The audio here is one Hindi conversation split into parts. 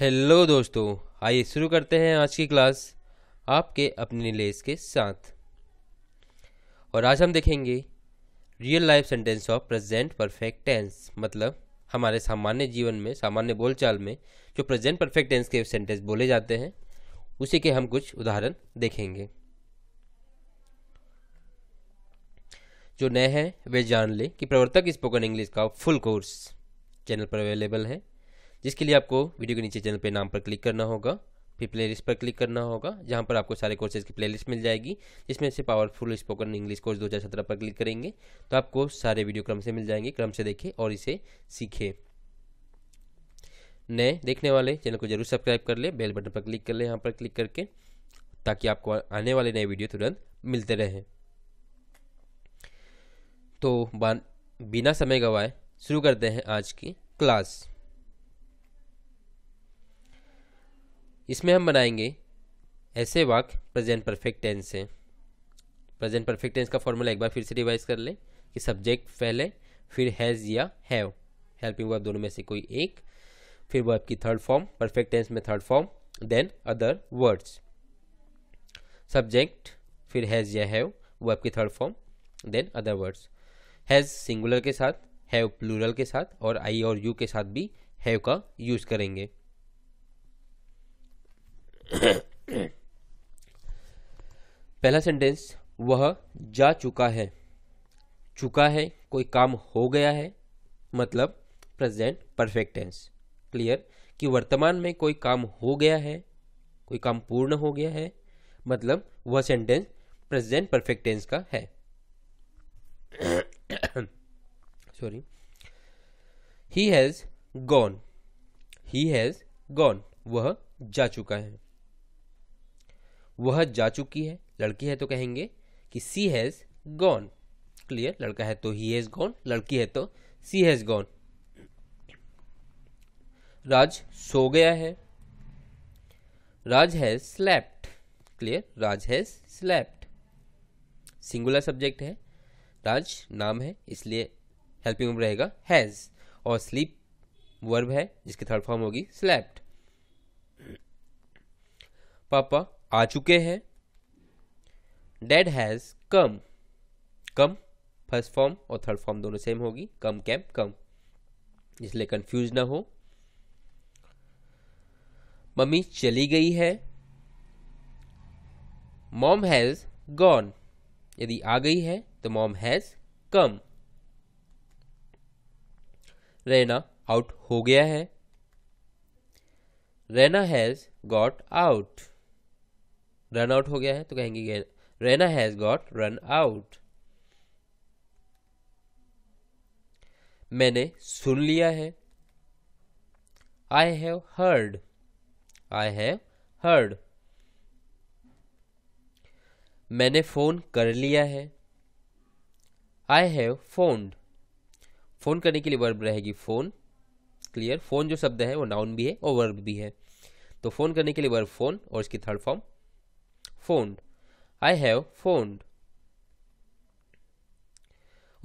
हेलो दोस्तों आइए शुरू करते हैं आज की क्लास आपके अपने लेस के साथ और आज हम देखेंगे real life sentence of present perfect tense मतलब हमारे सामान्य जीवन में सामान्य बोलचाल में जो प्रेजेंट परफेक्ट टेंस के सेंटेंस बोले जाते हैं उसी के हम कुछ उदाहरण देखेंगे जो नए हैं वे जान लें कि प्रवर्तक स्पोकन इंग्लिश का फुल कोर्स चैनल पर अवेलेबल है जिसके लिए आपको वीडियो के नीचे चैनल पे नाम पर क्लिक करना होगा फिर प्लेलिस्ट पर क्लिक करना होगा जहाँ पर आपको सारे कोर्सेज की प्लेलिस्ट मिल जाएगी जिसमें से पावरफुल स्पोकन इंग्लिश कोर्स 2017 पर क्लिक करेंगे तो आपको सारे वीडियो क्रम से मिल जाएंगे क्रम से देखें और इसे सीखें नए देखने वाले चैनल को जरूर सब्सक्राइब कर ले बेल बटन पर क्लिक कर ले यहाँ पर क्लिक करके ताकि आपको आने वाले नए वीडियो तुरंत मिलते रहे तो बिना समय गवाए शुरू करते हैं आज की क्लास इसमें हम बनाएंगे ऐसे वाक्य प्रेजेंट परफेक्ट टेंस से प्रेजेंट परफेक्ट टेंस का फॉर्मूला एक बार फिर से रिवाइज कर लें कि सब्जेक्ट पहले फिर हैज़ या हैव हेल्पिंग वर्ब दोनों में से कोई एक फिर वर्ब की थर्ड फॉर्म परफेक्ट टेंस में third form then other words subject फिर हैज़ या हैव वर्ब की third form then other words has singular के साथ हैव प्लूरल के साथ और आई और यू के साथ भी हैव का यूज़ करेंगे पहला सेंटेंस वह जा चुका है चुका है कोई काम हो गया है मतलब प्रेजेंट परफेक्ट टेंस क्लियर कि वर्तमान में कोई काम हो गया है कोई काम पूर्ण हो गया है मतलब वह सेंटेंस प्रेजेंट परफेक्ट टेंस का है sorry he has gone he has gone वह जा चुका है वह जा चुकी है लड़की है तो कहेंगे कि सी हैज़ गॉन क्लियर लड़का है तो ही हैज़ गॉन लड़की है तो सी हैज़ गॉन राज सो गया है Raj has slept clear Raj has slept singular subject है राज नाम है इसलिए हेल्पिंग वर्ब रहेगा हैज़ और स्लीप वर्ब है जिसकी थर्ड फॉर्म होगी स्लैप्ट पापा आ चुके हैं dad has come come first form और थर्ड फॉर्म दोनों सेम होगी कम कैम कम इसलिए कंफ्यूज ना हो मम्मी चली गई है मॉम हैज गॉन यदि आ गई है तो mom has come Raina out हो गया है Raina has got out run out हो गया है तो कहेंगे Raina has got run out मैंने सुन लिया है I have heard I have heard मैंने फोन कर लिया है आई हैव फोन फोन करने के लिए वर्ब रहेगी फोन क्लियर फोन जो शब्द है वो नाउन भी है और वर्ब भी है तो फोन करने के लिए वर्ब फोन और इसकी third form phoned I have phoned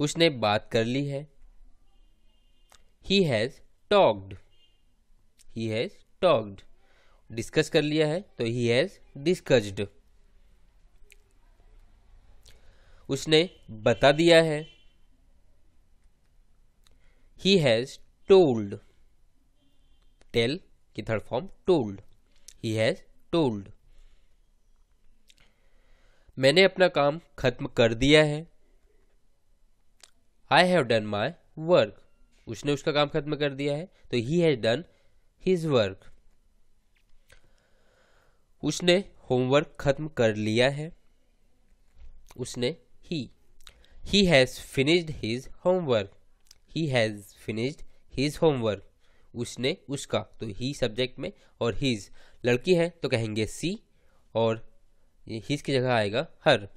उसने बात कर ली है he has talked he has talked discuss कर लिया है तो ही हैज डिस्कस्ड उसने बता दिया है ही हैज टोल्ड टेल की third form told he has told मैंने अपना काम खत्म कर दिया है I have done my work उसने उसका काम खत्म कर दिया है तो he has done his work उसने होमवर्क खत्म कर लिया है उसने he he has finished his homework he has finished his homework उसने उसका तो ही सब्जेक्ट में और हीज लड़की है तो कहेंगे सी और हिज की जगह आएगा हर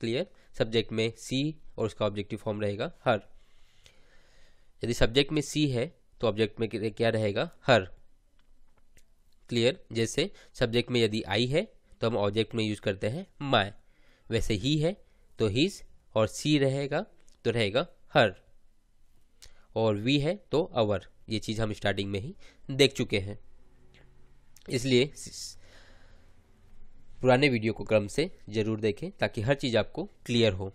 क्लियर सब्जेक्ट में सी और उसका ऑब्जेक्टिव फॉर्म रहेगा हर यदि सब्जेक्ट में सी है तो ऑब्जेक्ट में क्या रहेगा हर क्लियर जैसे सब्जेक्ट में यदि आई है तो हम ऑब्जेक्ट में यूज करते हैं माय वैसे ही है तो हिज और सी रहेगा तो रहेगा हर और वी है तो अवर ये चीज़ हम स्टार्टिंग में ही देख चुके हैं इसलिए पुराने वीडियो को क्रम से ज़रूर देखें ताकि हर चीज़ आपको क्लियर हो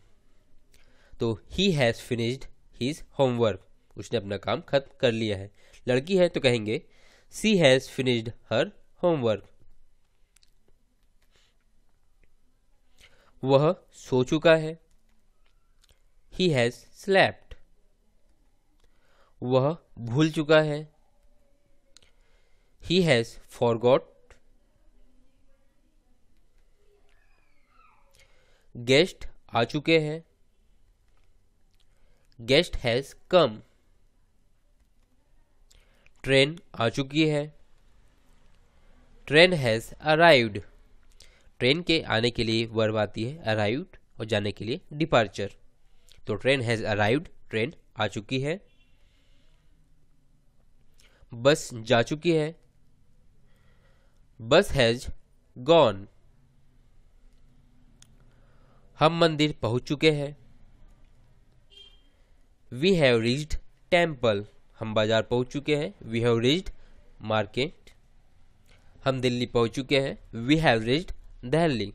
तो he has finished his homework उसने अपना काम खत्म कर लिया है लड़की है तो कहेंगे she has finished her homework वह सो चुका है ही हैज़ स्लैप्ट वह भूल चुका है ही हैज़ फॉरगॉट गेस्ट आ चुके हैं गेस्ट हैज कम ट्रेन आ चुकी है ट्रेन हैज अराइव्ड ट्रेन के आने के लिए वर्ब आती है अराइव्ड और जाने के लिए डिपार्चर तो ट्रेन हैज अराइव्ड ट्रेन आ चुकी है बस जा चुकी है बस हैज गॉन हम मंदिर पहुंच चुके हैं वी हैव रीच्ड टेम्पल हम बाजार पहुंच चुके हैं वी हैव रीच्ड मार्केट हम दिल्ली पहुंच चुके हैं वी हैव रीच्ड दिल्ली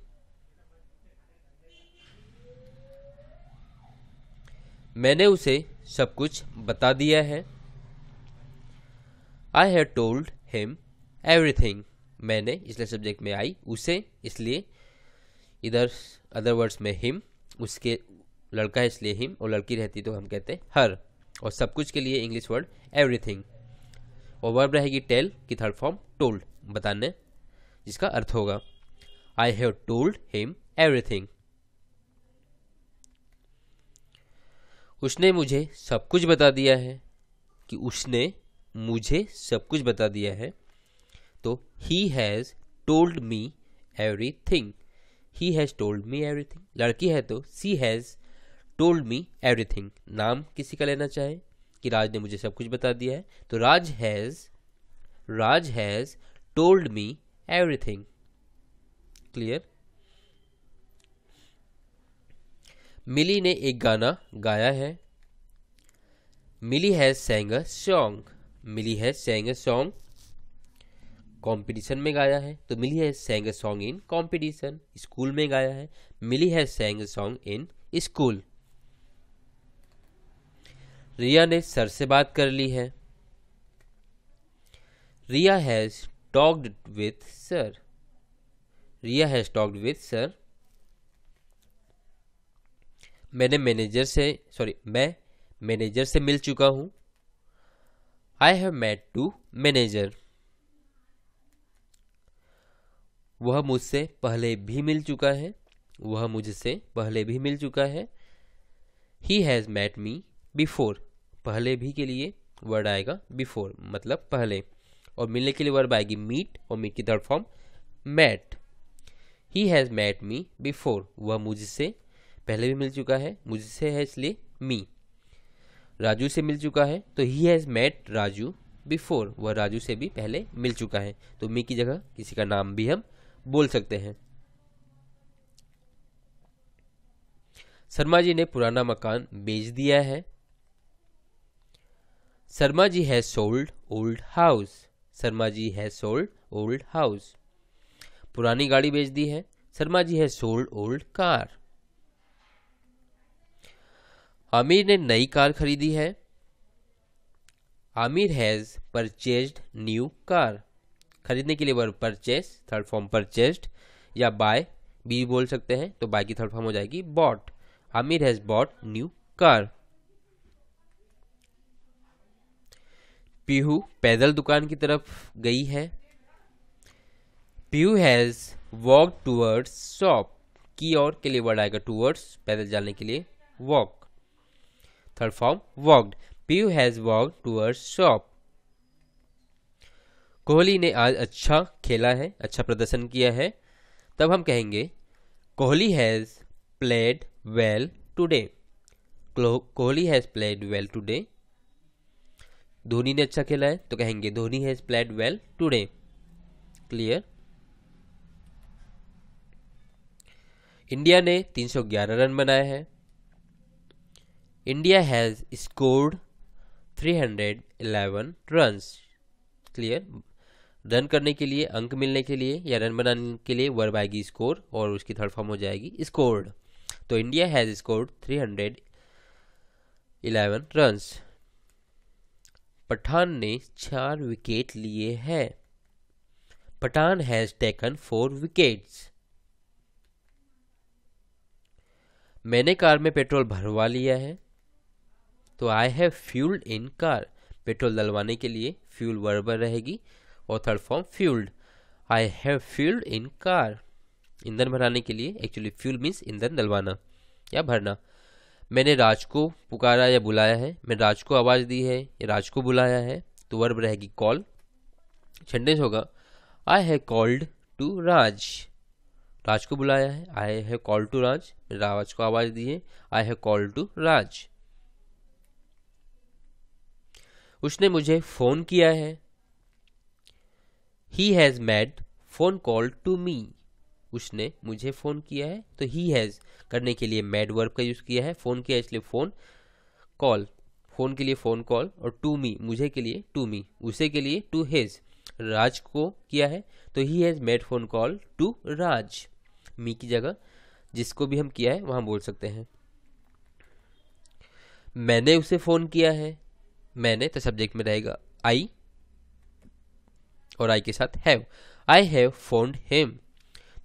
मैंने उसे सब कुछ बता दिया है I have told him everything मैंने इसलिए सब्जेक्ट में आई उसे इसलिए इधर अदर वर्ड्स में हिम उसके लड़का है इसलिए हिम और लड़की रहती तो हम कहते हैं हर और सब कुछ के लिए इंग्लिश वर्ड एवरीथिंग और वर्ब रहेगी टेल की थर्ड फॉर्म टोल्ड बताने जिसका अर्थ होगा I have told him everything उसने मुझे सब कुछ बता दिया है कि उसने मुझे सब कुछ बता दिया है तो he has told me everything he has told me everything लड़की है तो she has told me everything नाम किसी का लेना चाहे कि राज ने मुझे सब कुछ बता दिया है तो Raj has Raj has told me everything clear Mili ने एक गाना गाया है Mili has sang a song Mili has sang a song competition में गाया है तो मिली है sang song in competition school में गाया है मिली है सेंग सॉन्ग इन स्कूल रिया ने सर से बात कर ली है Riya has talked with sir Riya has talked with sir मैंने मैनेजर से सॉरी मैं मैनेजर से मिल चुका हूं I have met to manager वह मुझसे पहले भी मिल चुका है वह मुझसे पहले भी मिल चुका है he has met me before पहले भी के लिए वर्ड आएगा बिफोर मतलब पहले और मिलने के लिए वर्ब आएगी मीट और मीट की third form met he has met me before वह मुझसे पहले भी मिल चुका है मुझसे है इसलिए मी राजू से मिल चुका है तो he has met Raju before वह राजू से भी पहले मिल चुका है तो मी की जगह किसी का नाम भी हम बोल सकते हैं शर्मा जी ने पुराना मकान बेच दिया है शर्मा जी है sold old house Sharma ji है सोल्ड ओल्ड हाउस पुरानी गाड़ी बेच दी है शर्मा जी है सोल्ड ओल्ड कार आमिर ने नई कार खरीदी है Aamir has purchase new car खरीदने के लिए verb purchase third form purchased या बाय बी बोल सकते हैं तो बाय की थर्ड फॉर्म हो जाएगी bought Aamir has bought new car Pihu पैदल दुकान की तरफ गई है Pihu has walk towards shop की और के लिए वर्ड आएगा टूवर्ड्स पैदल जाने के लिए walk third form walked Pihu has walk towards shop Kohli ने आज अच्छा खेला है अच्छा प्रदर्शन किया है तब हम कहेंगे Kohli has played well today Kohli has played well today Dhoni ने अच्छा खेला है तो कहेंगे Dhoni has played well today clear India ने 311 रन बनाए हैं India has scored 311 runs clear run करने के लिए अंक मिलने के लिए या रन बनाने के लिए वर्ब आएगी स्कोर और उसकी थर्ड फॉर्म हो जाएगी स्कोर्ड तो India has scored three hundred eleven runs Pathan ने चार विकेट लिए हैं Pathan has taken four wickets मैंने कार में पेट्रोल भरवा लिया है तो I have fuelled in car petrol डलवाने के लिए फ्यूल वर्बर रहेगी और third form fuelled I have fuelled in car ईंधन भराने के लिए एक्चुअली फ्यूल मीन्स ईंधन डलवाना या भरना मैंने राज को पुकारा या बुलाया है मैंने राज को आवाज़ दी है या राज को बुलाया है तो वर्ब रहेगी कॉल सेंटेंस होगा I have called to Raj Raj को बुलाया है I have call to Raj Raj को आवाज़ दी है I have call to Raj उसने मुझे फ़ोन किया है he has made phone call to me उसने मुझे फ़ोन किया है तो ही हैज़ करने के लिए मेड वर्ब का यूज़ किया है फ़ोन किया इसलिए फ़ोन कॉल फ़ोन के लिए फ़ोन कॉल और टू मी मुझे के लिए टू मी उसे के लिए टू हेज़ राज को किया है तो he has made phone call to Raj me की जगह जिसको भी हम किया है वहां बोल सकते हैं मैंने उसे फ़ोन किया है मैंने तो सब्जेक्ट में रहेगा आई और आई के साथ have I have phoned him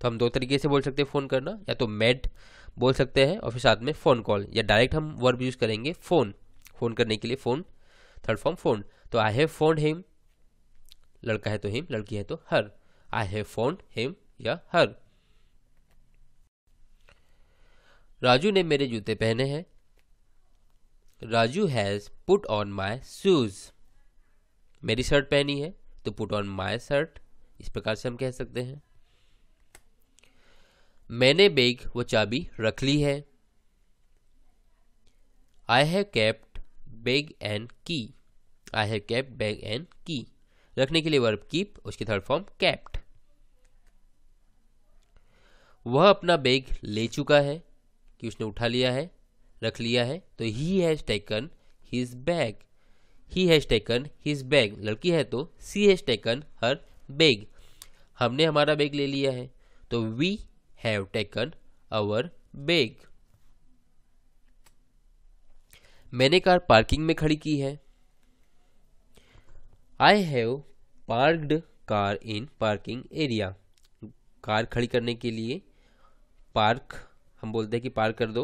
तो हम दो तरीके से बोल सकते हैं फ़ोन करना या तो मेड बोल सकते हैं और फिर साथ में फ़ोन कॉल या डायरेक्ट हम वर्ब यूज़ करेंगे फ़ोन फ़ोन करने के लिए फ़ोन थर्ड फॉर्म फ़ोन तो आई हैव फोन हेम लड़का है तो हिम लड़की है तो her I have phone him या हर राजू ने मेरे जूते पहने हैं Raju has put on my shoes मेरी शर्ट पहनी है तो पुट ऑन माई शर्ट इस प्रकार से हम कह सकते हैं मैंने बैग वो चाबी रख ली है I have kept bag and key I have kept bag and key रखने के लिए वर्ब कीप उसकी थर्ड फॉर्म कैप्ट वह अपना बैग ले चुका है कि उसने उठा लिया है रख लिया है तो he has taken his bag he has taken his bag लड़की है तो she has taken her bag हमने हमारा बैग ले लिया है तो we have taken our bag मैंने कार पार्किंग में खड़ी की है I have parked car in parking area car खड़ी करने के लिए पार्क हम बोलते हैं कि पार्क कर दो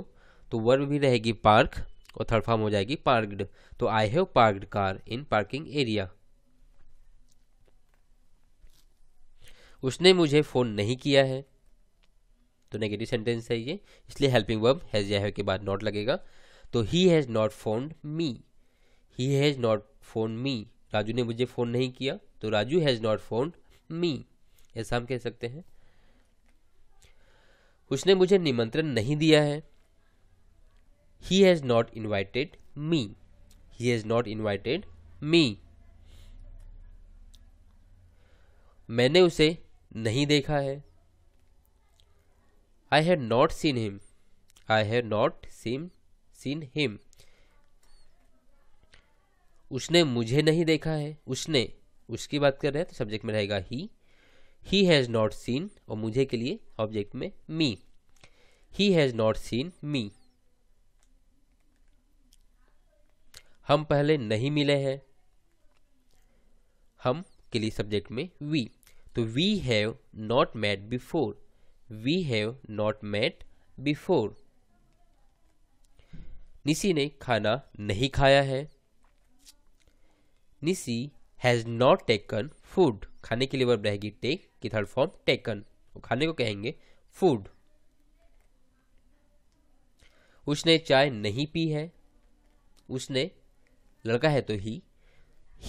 तो वर्ब भी रहेगी पार्क और थर्ड फॉर्म हो जाएगी पार्कड तो I have parked car in parking area उसने मुझे फ़ोन नहीं किया है तो नेगेटिव सेंटेंस है ये इसलिए हेल्पिंग वर्ब हैज़ या है के बाद नॉट लगेगा तो he has not phone me he has not phone me Raju ने मुझे फ़ोन नहीं किया तो Raju has not phone me ऐसा हम कह सकते हैं उसने मुझे निमंत्रण नहीं दिया है he has not invited me he has not invited me मैंने उसे नहीं देखा है I have not seen him I have not seen seen him उसने मुझे नहीं देखा है उसने उसकी बात कर रहे हैं तो सब्जेक्ट में रहेगा he he has not seen और मुझे के लिए ऑब्जेक्ट में me he has not seen me हम पहले नहीं मिले हैं हम के लिए सब्जेक्ट में वी तो we have not met before we have not met before Nisi ने खाना नहीं खाया है Nisi has not taken food खाने के लिए वर्ब रहेगी टेक की थर्ड फॉर्म टेकन खाने को कहेंगे फूड उसने चाय नहीं पी है उसने लड़का है तो he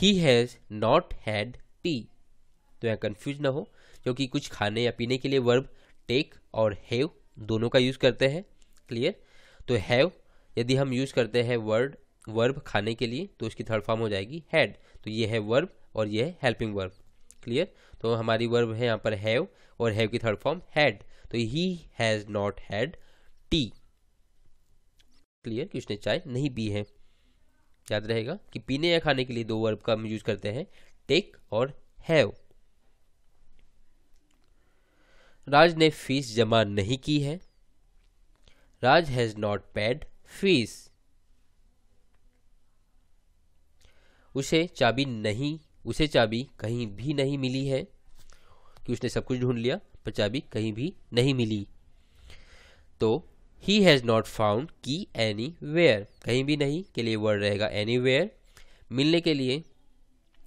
he has not had tea तो यहाँ कन्फ्यूज ना हो क्योंकि कुछ खाने या पीने के लिए वर्ब टेक और हैव दोनों का यूज़ करते हैं क्लियर तो हैव यदि हम यूज़ करते हैं वर्ड वर्ब खाने के लिए तो उसकी थर्ड फॉर्म हो जाएगी हैड तो ये है वर्ब और ये है हेल्पिंग वर्ब क्लियर तो हमारी वर्ब है यहाँ पर हैव और हैव की थर्ड फॉर्म हैड तो he has not had tea clear कि उसने चाय नहीं पी है याद रहेगा कि पीने या खाने के लिए दो वर्ब का हम यूज करते हैं टेक और हैव राज ने फीस जमा नहीं की है Raj has not paid fees उसे चाबी नहीं उसे चाबी कहीं भी नहीं मिली है कि उसने सब कुछ ढूंढ लिया पर चाबी कहीं भी नहीं मिली तो he has not found key anywhere कहीं भी नहीं के लिए वर्ड रहेगा एनी वेयर मिलने के लिए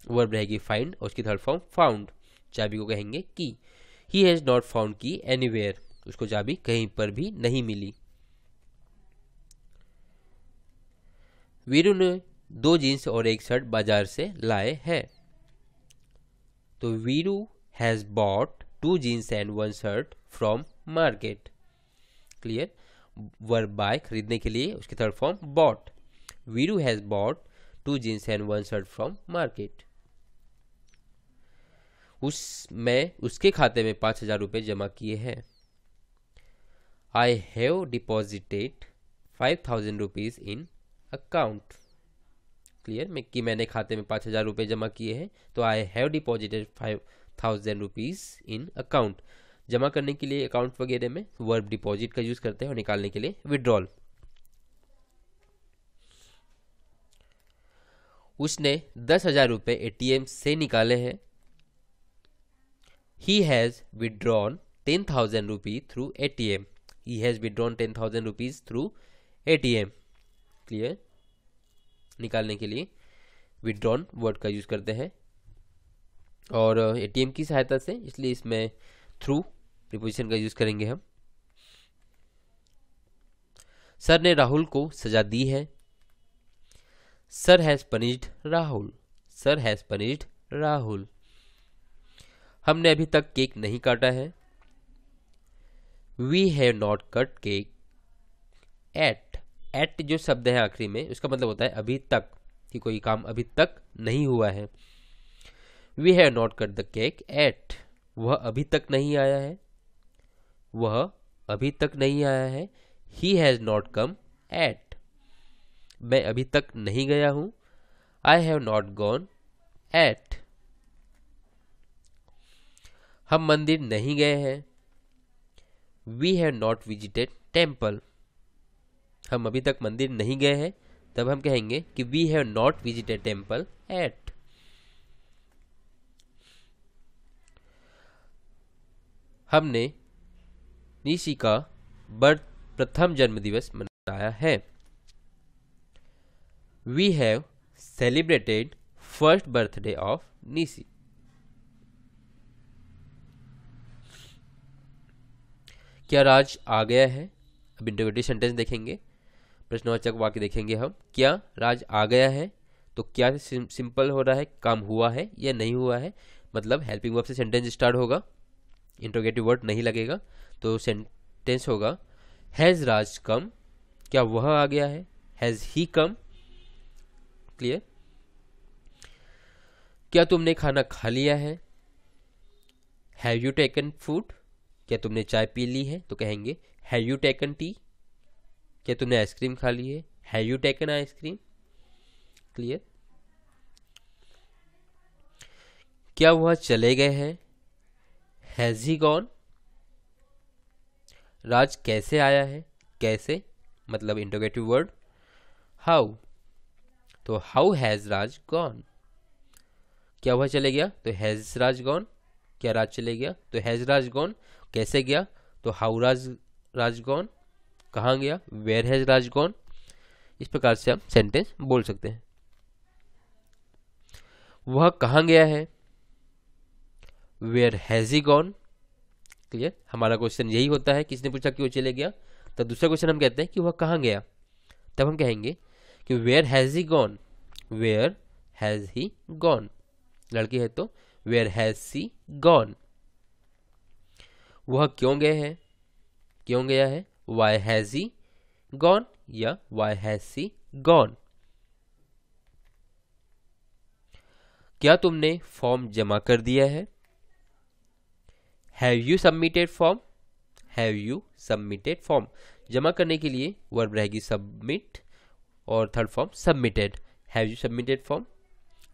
वर्ब रहेगी फाइंड और उसकी थर्ड फॉर्म फाउंड चाबी को कहेंगे की he has not found key anywhere उसको चाबी कहीं पर भी नहीं मिली वीरू ने दो जीन्स और एक शर्ट बाजार से लाए हैं तो Viru has bought two jeans and one shirt from market clear verb buy खरीदने के लिए उसके third form bought Viru has bought two jeans and one shirt from market उस मैं उसके खाते में पांच हजार रुपए जमा किए हैं I have deposited five thousand rupees in account clear मैं कि मैंने खाते में पांच हज़ार रुपए जमा किए हैं तो I have deposited five thousand rupees in account जमा करने के लिए अकाउंट वगैरह में वर्ब डिपॉजिट का यूज़ करते हैं और निकालने के लिए विड्रॉल उसने दस हजार रुपये ए से निकाले हैं he has withdrawn ten thousand rupee through A T M he has withdrawn ten thousand rupees through A T M clear निकालने के लिए विड्रॉन वर्ड का यूज़ करते हैं और ए टी एम की सहायता से इसलिए इसमें थ्रू प्रिपोजिशन का यूज करेंगे हम सर ने राहुल को सजा दी है sir has punished Rahul sir has punished Rahul हमने अभी तक केक नहीं काटा है we have not cut cake yet yet जो शब्द है आखिरी में उसका मतलब होता है अभी तक कि कोई काम अभी तक नहीं हुआ है we have not cut the cake yet वह अभी तक नहीं आया है वह अभी तक नहीं आया है he has not come yet मैं अभी तक नहीं गया हूं I have not gone yet हम मंदिर नहीं गए हैं we have not visited temple हम अभी तक मंदिर नहीं गए हैं तब हम कहेंगे कि we have not visited temple yet हमने निशी का बर्थ प्रथम जन्मदिवस मनाया है we have celebrated first birthday of Nishi क्या राज आ गया है अब इंटरग्रेटिव सेंटेंस देखेंगे प्रश्नवाचक वाक्य देखेंगे हम क्या राज आ गया है तो क्या सिंपल हो रहा है काम हुआ है या नहीं हुआ है मतलब हेल्पिंग वर्ब से सेंटेंस स्टार्ट होगा इंटरोगेटिव वर्ड नहीं लगेगा तो सेंटेंस होगा हैज़ राज कम क्या वह आ गया है हैज़ ही कम क्लियर क्या तुमने खाना खा लिया है हैव यू टेकन फूड क्या तुमने चाय पी ली है तो कहेंगे हैव यू टेकन टी क्या तुमने आइसक्रीम खा ली है have you taken ice cream clear क्या वह चले गए हैं हैज ही गॉन राज कैसे आया है कैसे मतलब इंटोगेटिव वर्ड हाउ तो हाउ हैज राज गॉन क्या वह चले गया तो हैज राज गॉन क्या राज चले गया तो हैज राज गॉन कैसे गया तो हाउ राज राज गॉन कहाँ गया वेयर हैज राज गॉन इस प्रकार से हम सेंटेंस बोल सकते हैं वह कहाँ गया है where has he gone clear हमारा क्वेश्चन यही होता है किसने पूछा कि वो चले गया तो दूसरा क्वेश्चन हम कहते हैं कि वह कहाँ गया तब हम कहेंगे कि where has he gone where has he gone लड़की है तो वेयर हैज़ सी गॉन वह क्यों गए हैं क्यों गया है वाई हैज़ ही गॉन या वाई हैज़ सी गॉन क्या तुमने फॉर्म जमा कर दिया है have you submitted form have you submitted form जमा करने के लिए वर्ब रहेगी सबमिट और third form submitted have you submitted form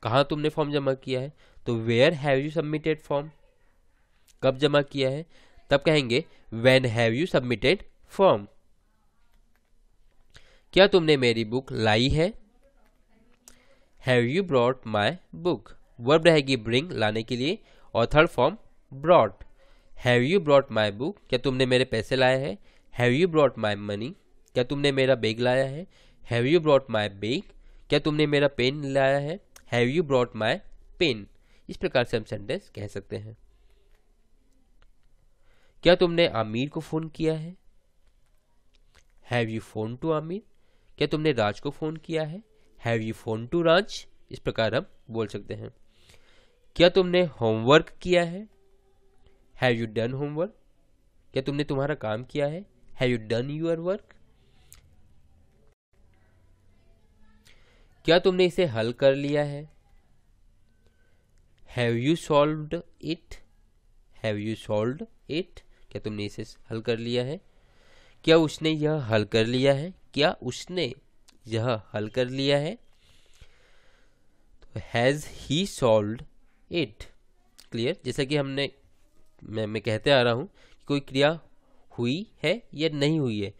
कहाँ तुमने फॉर्म जमा किया है तो where have you submitted form कब जमा किया है तब कहेंगे when have you submitted form क्या तुमने मेरी बुक लाई है have you brought my book verb रहेगी ब्रिंग लाने के लिए और third form brought have you brought my book क्या तुमने मेरे पैसे लाए हैं have you brought my money क्या तुमने मेरा बैग लाया है have you brought my bag क्या तुमने मेरा पेन लाया है have you brought my pen इस प्रकार से हम सेंटेंस कह सकते हैं क्या तुमने आमिर को फ़ोन किया है have you phone to Aamir क्या तुमने राज को फ़ोन किया है have you phone to Raj इस प्रकार हम बोल सकते हैं क्या तुमने होमवर्क किया है हैव यू डन होमवर्क क्या तुमने तुम्हारा काम किया है have you done your work क्या तुमने इसे हल कर लिया है have you solved it have you solved it क्या तुमने इसे हल कर लिया है क्या उसने यह हल कर लिया है क्या उसने यह हल कर लिया है has he solve it clear जैसा कि हमने मैं मैं कहते आ रहा हूँ कि कोई क्रिया हुई है या नहीं हुई है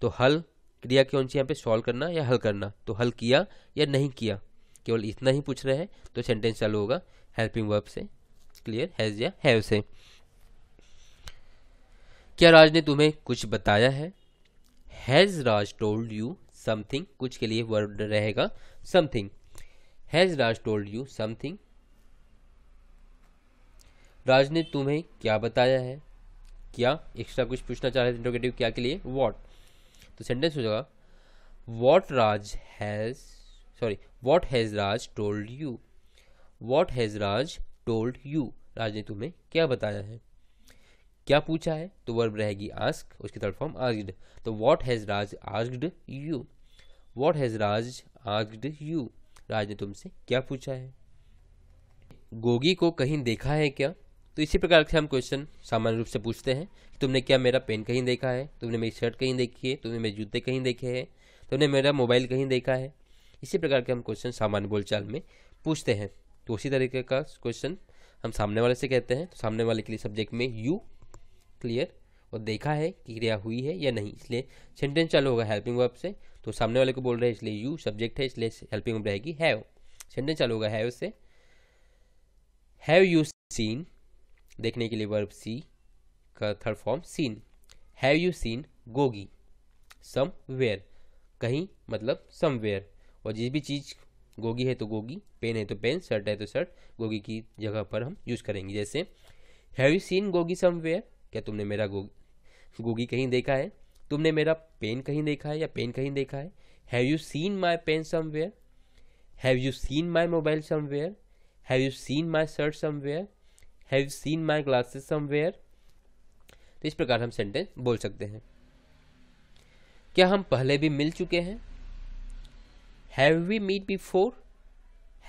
तो हल क्रिया कौन सी यहाँ पे सॉल्व करना या हल करना तो हल किया या नहीं किया केवल इतना ही पूछ रहे हैं तो सेंटेंस चालू होगा हेल्पिंग वर्ब से क्लियर हैज या हैव से क्या राज ने तुम्हें कुछ बताया है has Raj told you something कुछ के लिए वर्ड रहेगा something has Raj told you something Raj ने तुम्हें क्या बताया है क्या एक्स्ट्रा कुछ पूछना चाह रहे थे इंटरोगेटिव क्या के लिए वॉट तो सेंटेंस हो जाएगा what Raj has sorry what has Raj told you what has Raj told you Raj ने तुम्हें क्या बताया है क्या पूछा है तो वर्ब रहेगी आस्क उसकी थर्ड फॉर्म आस्क्ड तो what has Raj asked you what has Raj asked you Raj ने तुमसे क्या पूछा है गोगी को कहीं देखा है क्या तो इसी प्रकार से हम क्वेश्चन सामान्य रूप से पूछते हैं कि तुमने क्या मेरा पेन कहीं देखा है तुमने मेरी शर्ट कहीं देखी है तुमने मेरे जूते कहीं देखे हैं तुमने मेरा मोबाइल कहीं देखा है इसी प्रकार के हम क्वेश्चन सामान्य बोलचाल में पूछते हैं तो उसी तरीके का क्वेश्चन हम सामने वाले से कहते हैं तो सामने वाले के लिए सब्जेक्ट में यू क्लियर और देखा है कि क्रिया हुई है या नहीं इसलिए सेंटेंस चालू होगा हेल्पिंग वर्ब से तो सामने वाले को बोल रहे हैं इसलिए यू सब्जेक्ट है इसलिए हेल्पिंग वर्ब रहेगी हैव सेंटेंस चालू होगा हैव से हैव यू सीन देखने के लिए वर्ब सी का third form seen have you seen Gogi somewhere कहीं मतलब सम वेयर और जिस भी चीज़ गोगी है तो गोगी पेन है तो पेन शर्ट है तो शर्ट गोगी की जगह पर हम यूज़ करेंगे जैसे have you seen Gogi somewhere क्या तुमने मेरा गोगी गोगी कहीं देखा है तुमने मेरा पेन कहीं देखा है या पेन कहीं देखा है have you seen my pen somewhere have you seen my mobile somewhere have you seen my shirt somewhere have seen my glasses somewhere तो इस प्रकार हम सेंटेंस बोल सकते हैं क्या हम पहले भी मिल चुके हैं have we meet before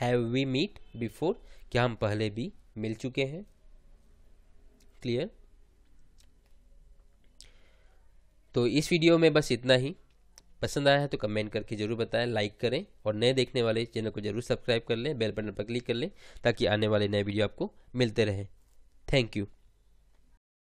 have we meet before क्या हम पहले भी मिल चुके हैं क्लियर तो इस वीडियो में बस इतना ही पसंद आया है तो कमेंट करके जरूर बताएं लाइक करें और नए देखने वाले चैनल को जरूर सब्सक्राइब कर लें बेल बटन पर क्लिक कर लें ताकि आने वाले नए वीडियो आपको मिलते रहें थैंक यू